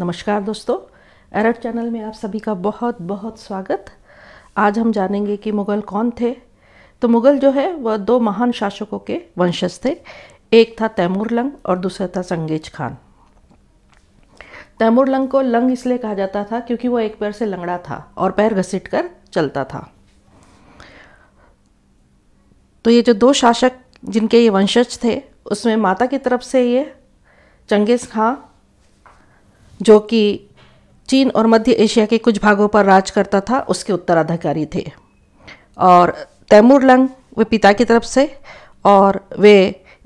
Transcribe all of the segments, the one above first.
नमस्कार दोस्तों एरट चैनल में आप सभी का बहुत बहुत स्वागत आज हम जानेंगे कि मुग़ल कौन थे तो मुग़ल जो है वह दो महान शासकों के वंशज थे एक था तैमूर लंग और दूसरा था संगेज खान तैमूर लंग को लंग इसलिए कहा जाता था क्योंकि वह एक पैर से लंगड़ा था और पैर घसीट कर चलता था तो ये जो दो शासक जिनके ये वंशज थे उसमें माता की तरफ से ये चंगेज़ खां जो कि चीन और मध्य एशिया के कुछ भागों पर राज करता था उसके उत्तराधिकारी थे और तैमूर लंग वे पिता की तरफ से और वे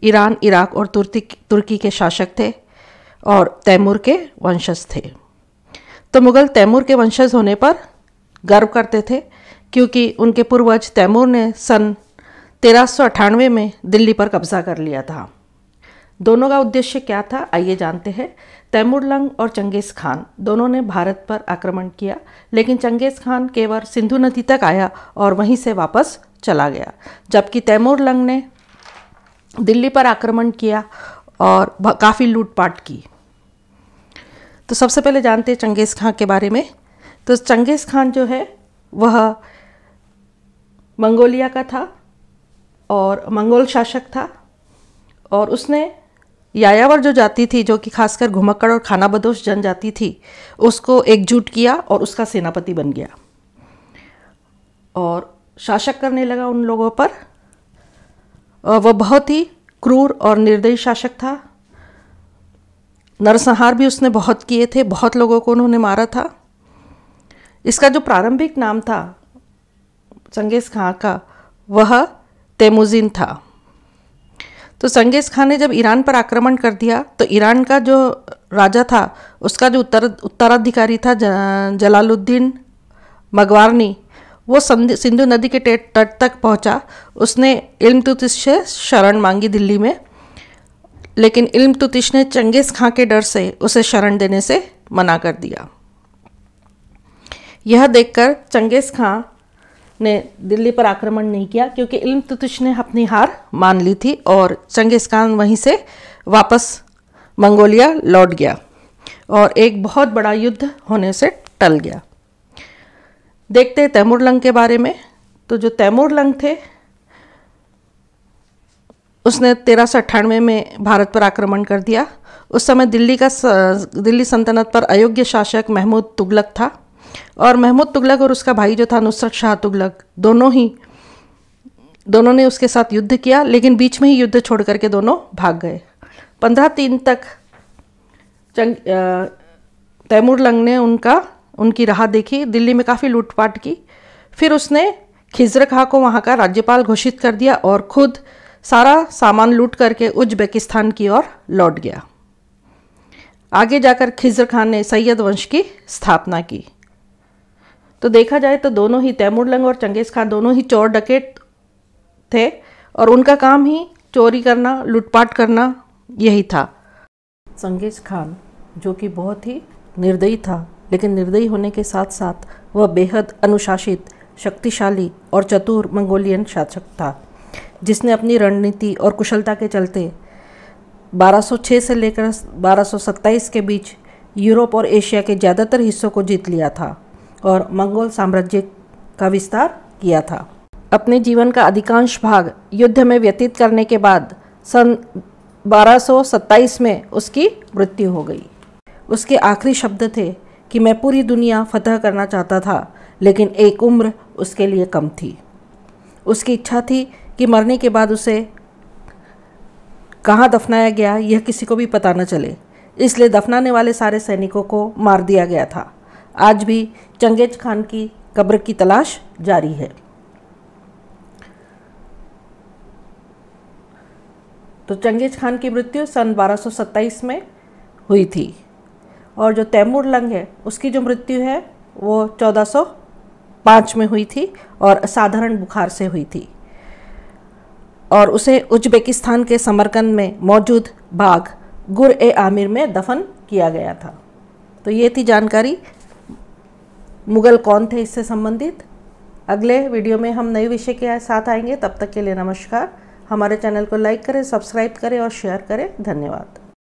ईरान इराक और तुर्की तुर्की के शासक थे और तैमूर के वंशज थे तो मुग़ल तैमूर के वंशज होने पर गर्व करते थे क्योंकि उनके पूर्वज तैमूर ने सन तेरह में दिल्ली पर कब्ज़ा कर लिया था दोनों का उद्देश्य क्या था आइए जानते हैं तैमूरलंग और चंगेज़ खान दोनों ने भारत पर आक्रमण किया लेकिन चंगेज़ खान केवल सिंधु नदी तक आया और वहीं से वापस चला गया जबकि लंग ने दिल्ली पर आक्रमण किया और काफ़ी लूटपाट की तो सबसे पहले जानते हैं चंगेज़ खान के बारे में तो चंगेज़ खान जो है वह मंगोलिया का था और मंगोल शासक था और उसने यायावर जो जाति थी जो कि खासकर घुमक्कड़ और खानाबदोश जनजाति थी उसको एकजुट किया और उसका सेनापति बन गया और शासक करने लगा उन लोगों पर वह बहुत ही क्रूर और निर्दयी शासक था नरसंहार भी उसने बहुत किए थे बहुत लोगों को उन्होंने मारा था इसका जो प्रारंभिक नाम था चंगेज़ खां का वह तेमुजिन था तो संगेज खान ने जब ईरान पर आक्रमण कर दिया तो ईरान का जो राजा था उसका जो उत्तर उत्तराधिकारी था जलालुद्दीन मगवारनी वो सिंधु नदी के तट तक पहुंचा उसने इल्म तुतिश से शरण मांगी दिल्ली में लेकिन इल्म तुतिश ने चंगेज़ खां के डर से उसे शरण देने से मना कर दिया यह देखकर चंगेज़ खां ने दिल्ली पर आक्रमण नहीं किया क्योंकि इल्म तो तुतुश ने अपनी हार मान ली थी और चंगेज़ खान वहीं से वापस मंगोलिया लौट गया और एक बहुत बड़ा युद्ध होने से टल गया देखते हैं लंग के बारे में तो जो तैमूर लंग थे उसने तेरह सौ अट्ठानवे में भारत पर आक्रमण कर दिया उस समय दिल्ली का दिल्ली सल्तनत पर अयोग्य शासक महमूद तुगलक था और महमूद तुगलक और उसका भाई जो था नुसरत शाह तुगलक दोनों ही दोनों ने उसके साथ युद्ध किया लेकिन बीच में ही युद्ध छोड़ करके दोनों भाग गए पंद्रह तीन तक चंग तैमूर लंग ने उनका उनकी राह देखी दिल्ली में काफ़ी लूटपाट की फिर उसने खिजर खां को वहाँ का राज्यपाल घोषित कर दिया और खुद सारा सामान लूट करके उज्बेकिस्तान की ओर लौट गया आगे जाकर खिजर खान ने सैयद वंश की स्थापना की तो देखा जाए तो दोनों ही तैमूरलंग और चंगेज़ खान दोनों ही चोर डकेट थे और उनका काम ही चोरी करना लुटपाट करना यही था चंगेज़ खान जो कि बहुत ही निर्दयी था लेकिन निर्दयी होने के साथ साथ वह बेहद अनुशासित शक्तिशाली और चतुर मंगोलियन शासक था जिसने अपनी रणनीति और कुशलता के चलते 1206 से लेकर 1227 के बीच यूरोप और एशिया के ज़्यादातर हिस्सों को जीत लिया था और मंगोल साम्राज्य का विस्तार किया था अपने जीवन का अधिकांश भाग युद्ध में व्यतीत करने के बाद सन 1227 में उसकी मृत्यु हो गई उसके आखिरी शब्द थे कि मैं पूरी दुनिया फतह करना चाहता था लेकिन एक उम्र उसके लिए कम थी उसकी इच्छा थी कि मरने के बाद उसे कहाँ दफनाया गया यह किसी को भी पता न चले इसलिए दफनाने वाले सारे सैनिकों को मार दिया गया था आज भी चंगेज खान की कब्र की तलाश जारी है तो चंगेज खान की मृत्यु सन 1227 में हुई थी और जो तैमूर लंग है उसकी जो मृत्यु है वो 1405 में हुई थी और असाधारण बुखार से हुई थी और उसे उज्बेकिस्तान के समरकंद में मौजूद बाग गुर ए आमिर में दफन किया गया था तो ये थी जानकारी मुग़ल कौन थे इससे संबंधित अगले वीडियो में हम नए विषय के साथ आएंगे तब तक के लिए नमस्कार हमारे चैनल को लाइक करें सब्सक्राइब करें और शेयर करें धन्यवाद